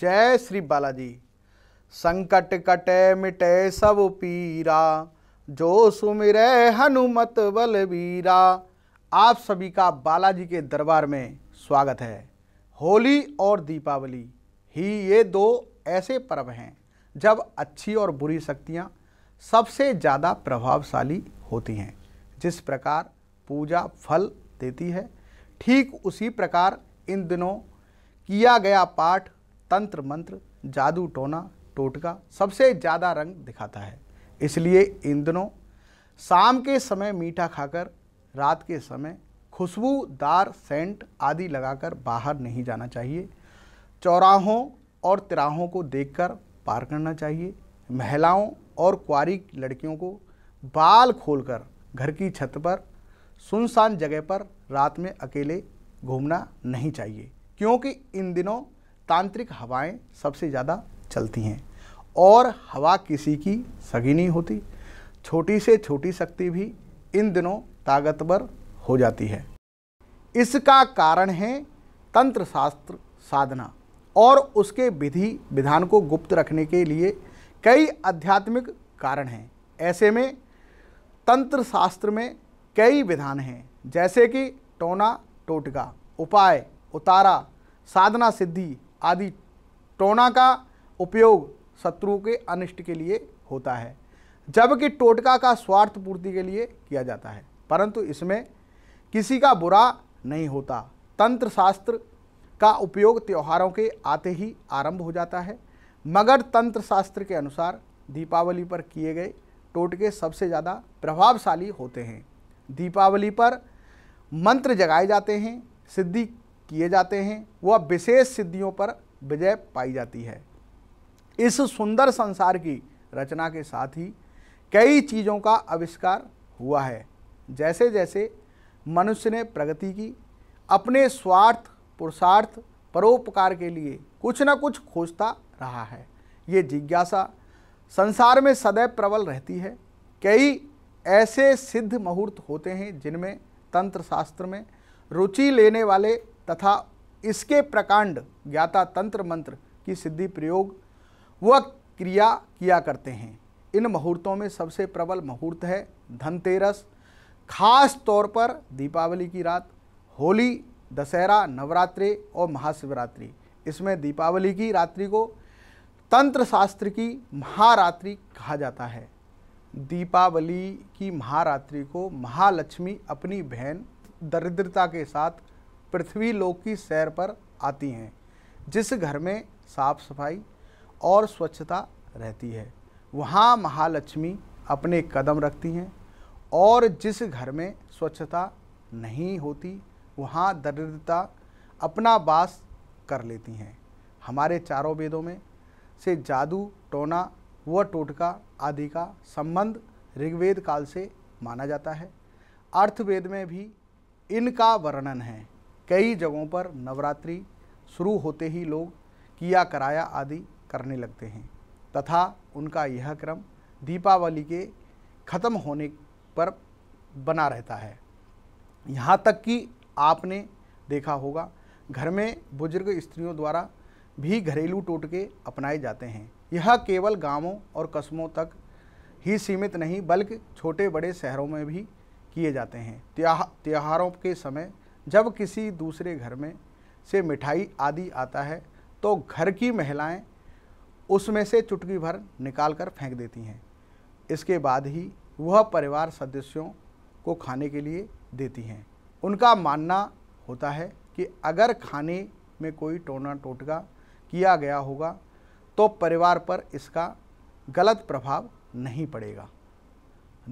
जय श्री बालाजी संकट कटे मिटे सब पीरा जो सुमिरे हनुमत बलबीरा आप सभी का बालाजी के दरबार में स्वागत है होली और दीपावली ही ये दो ऐसे पर्व हैं जब अच्छी और बुरी शक्तियाँ सबसे ज़्यादा प्रभावशाली होती हैं जिस प्रकार पूजा फल देती है ठीक उसी प्रकार इन दिनों किया गया पाठ तंत्र मंत्र जादू टोना टोटका सबसे ज़्यादा रंग दिखाता है इसलिए इन दिनों शाम के समय मीठा खाकर रात के समय खुशबूदार सेंट आदि लगाकर बाहर नहीं जाना चाहिए चौराहों और तिराहों को देखकर पार करना चाहिए महिलाओं और कुआरी लड़कियों को बाल खोलकर घर की छत पर सुनसान जगह पर रात में अकेले घूमना नहीं चाहिए क्योंकि इन दिनों तांत्रिक हवाएं सबसे ज़्यादा चलती हैं और हवा किसी की सगी नहीं होती छोटी से छोटी शक्ति भी इन दिनों ताकतवर हो जाती है इसका कारण है तंत्र शास्त्र साधना और उसके विधि विधान को गुप्त रखने के लिए कई आध्यात्मिक कारण हैं ऐसे में तंत्र शास्त्र में कई विधान हैं जैसे कि टोना टोटका उपाय उतारा साधना सिद्धि आदि टोना का उपयोग शत्रु के अनिष्ट के लिए होता है जबकि टोटका का स्वार्थ पूर्ति के लिए किया जाता है परंतु इसमें किसी का बुरा नहीं होता तंत्र शास्त्र का उपयोग त्योहारों के आते ही आरंभ हो जाता है मगर तंत्र शास्त्र के अनुसार दीपावली पर किए गए टोटके सबसे ज़्यादा प्रभावशाली होते हैं दीपावली पर मंत्र जगाए जाते हैं सिद्धि किए जाते हैं वह विशेष सिद्धियों पर विजय पाई जाती है इस सुंदर संसार की रचना के साथ ही कई चीज़ों का आविष्कार हुआ है जैसे जैसे मनुष्य ने प्रगति की अपने स्वार्थ पुरुषार्थ परोपकार के लिए कुछ न कुछ खोजता रहा है ये जिज्ञासा संसार में सदैव प्रबल रहती है कई ऐसे सिद्ध मुहूर्त होते हैं जिनमें तंत्र शास्त्र में रुचि लेने वाले तथा इसके प्रकांड ज्ञाता तंत्र मंत्र की सिद्धि प्रयोग व क्रिया किया करते हैं इन मुहूर्तों में सबसे प्रबल मुहूर्त है धनतेरस खास तौर पर दीपावली की रात होली दशहरा नवरात्रि और महाशिवरात्रि इसमें दीपावली की रात्रि को तंत्र शास्त्र की महारात्रि कहा जाता है दीपावली की महारात्रि को महालक्ष्मी अपनी बहन दरिद्रता के साथ पृथ्वी लोक की सैर पर आती हैं जिस घर में साफ सफाई और स्वच्छता रहती है वहाँ महालक्ष्मी अपने कदम रखती हैं और जिस घर में स्वच्छता नहीं होती वहाँ दरिद्रता अपना वास कर लेती हैं हमारे चारों वेदों में से जादू टोना व टोटका आदि का संबंध ऋग्वेद काल से माना जाता है अर्थवेद में भी इनका वर्णन है कई जगहों पर नवरात्रि शुरू होते ही लोग किया कराया आदि करने लगते हैं तथा उनका यह क्रम दीपावली के ख़त्म होने पर बना रहता है यहाँ तक कि आपने देखा होगा घर में बुजुर्ग स्त्रियों द्वारा भी घरेलू टोटके अपनाए जाते हैं यह केवल गांवों और कस्बों तक ही सीमित नहीं बल्कि छोटे बड़े शहरों में भी किए जाते हैं त्योहारों के समय जब किसी दूसरे घर में से मिठाई आदि आता है तो घर की महिलाएं उसमें से चुटकी भर निकाल कर फेंक देती हैं इसके बाद ही वह परिवार सदस्यों को खाने के लिए देती हैं उनका मानना होता है कि अगर खाने में कोई टोना टोटका किया गया होगा तो परिवार पर इसका गलत प्रभाव नहीं पड़ेगा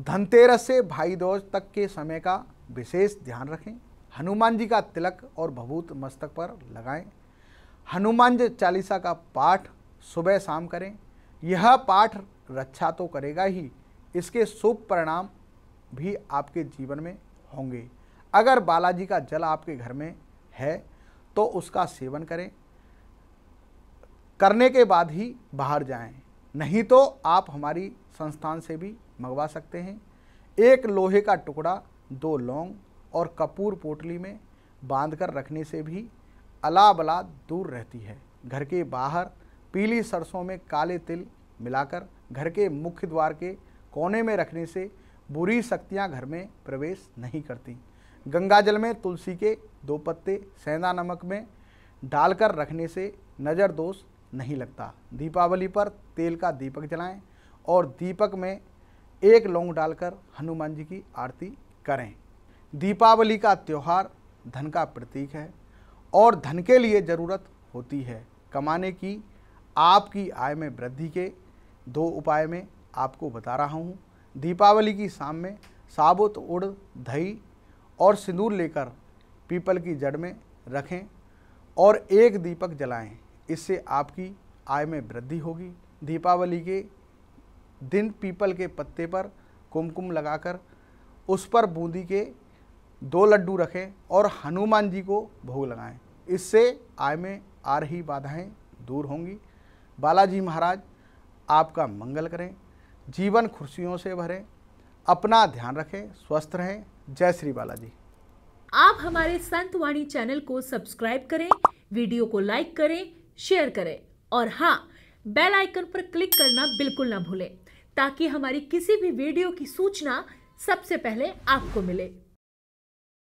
धनतेरस से भाई दोज तक के समय का विशेष ध्यान रखें हनुमान जी का तिलक और भभूत मस्तक पर लगाएं हनुमान जी चालीसा का पाठ सुबह शाम करें यह पाठ रक्षा तो करेगा ही इसके शुभ परिणाम भी आपके जीवन में होंगे अगर बालाजी का जल आपके घर में है तो उसका सेवन करें करने के बाद ही बाहर जाएं नहीं तो आप हमारी संस्थान से भी मंगवा सकते हैं एक लोहे का टुकड़ा दो लौंग और कपूर पोटली में बांधकर रखने से भी अलाबला दूर रहती है घर के बाहर पीली सरसों में काले तिल मिलाकर घर के मुख्य द्वार के कोने में रखने से बुरी शक्तियां घर में प्रवेश नहीं करती गंगा जल में तुलसी के दो पत्ते सेंधा नमक में डालकर रखने से नज़र दोष नहीं लगता दीपावली पर तेल का दीपक जलाएं और दीपक में एक लौंग डालकर हनुमान जी की आरती करें दीपावली का त्यौहार धन का प्रतीक है और धन के लिए ज़रूरत होती है कमाने की आपकी आय में वृद्धि के दो उपाय में आपको बता रहा हूँ दीपावली की शाम में साबुत उड़ दही और सिंदूर लेकर पीपल की जड़ में रखें और एक दीपक जलाएं इससे आपकी आय में वृद्धि होगी दीपावली के दिन पीपल के पत्ते पर कुमकुम लगाकर उस पर बूंदी के दो लड्डू रखें और हनुमान जी को भोग लगाएं इससे आय में आ रही बाधाएं दूर होंगी बालाजी महाराज आपका मंगल करें जीवन खुशियों से भरें अपना ध्यान रखें स्वस्थ रहें जय श्री बालाजी आप हमारे संत वाणी चैनल को सब्सक्राइब करें वीडियो को लाइक करें शेयर करें और हाँ बेल आइकन पर क्लिक करना बिल्कुल ना भूलें ताकि हमारी किसी भी वीडियो की सूचना सबसे पहले आपको मिले